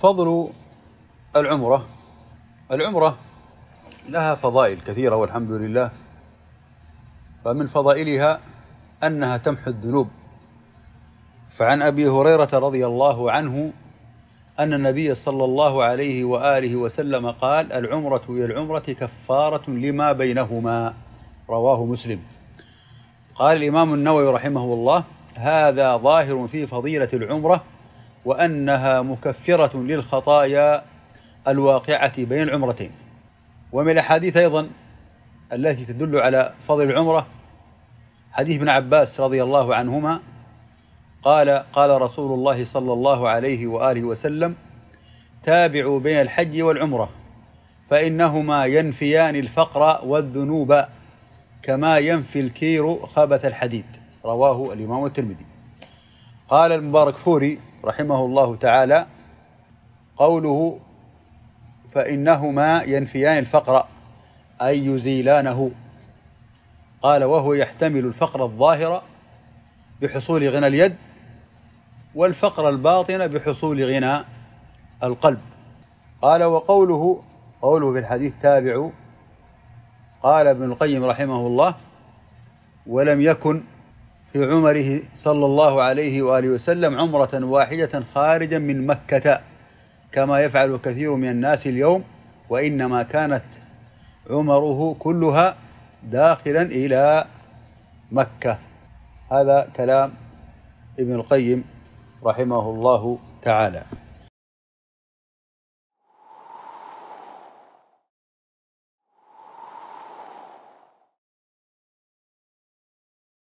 فضل العمرة العمرة لها فضائل كثيرة والحمد لله فمن فضائلها أنها تمحو الذنوب فعن أبي هريرة رضي الله عنه أن النبي صلى الله عليه وآله وسلم قال العمرة إلى العمرة كفارة لما بينهما رواه مسلم قال الإمام النووي رحمه الله هذا ظاهر في فضيلة العمرة وأنها مكفرة للخطايا الواقعة بين العمرتين ومن الأحاديث أيضا التي تدل على فضل العمرة حديث ابن عباس رضي الله عنهما قال قال رسول الله صلى الله عليه وآله وسلم تابعوا بين الحج والعمرة فإنهما ينفيان الفقر والذنوب كما ينفي الكير خبث الحديد رواه الإمام الترمذي قال المبارك فوري رحمه الله تعالى قوله فإنهما ينفيان الفقر أي يزيلانه قال وهو يحتمل الفقر الظاهر بحصول غنى اليد والفقر الباطن بحصول غنى القلب قال وقوله قوله في الحديث تابع قال ابن القيم رحمه الله ولم يكن في عمره صلى الله عليه واله وسلم عمره واحده خارجا من مكه كما يفعل كثير من الناس اليوم وانما كانت عمره كلها داخلا الى مكه هذا كلام ابن القيم رحمه الله تعالى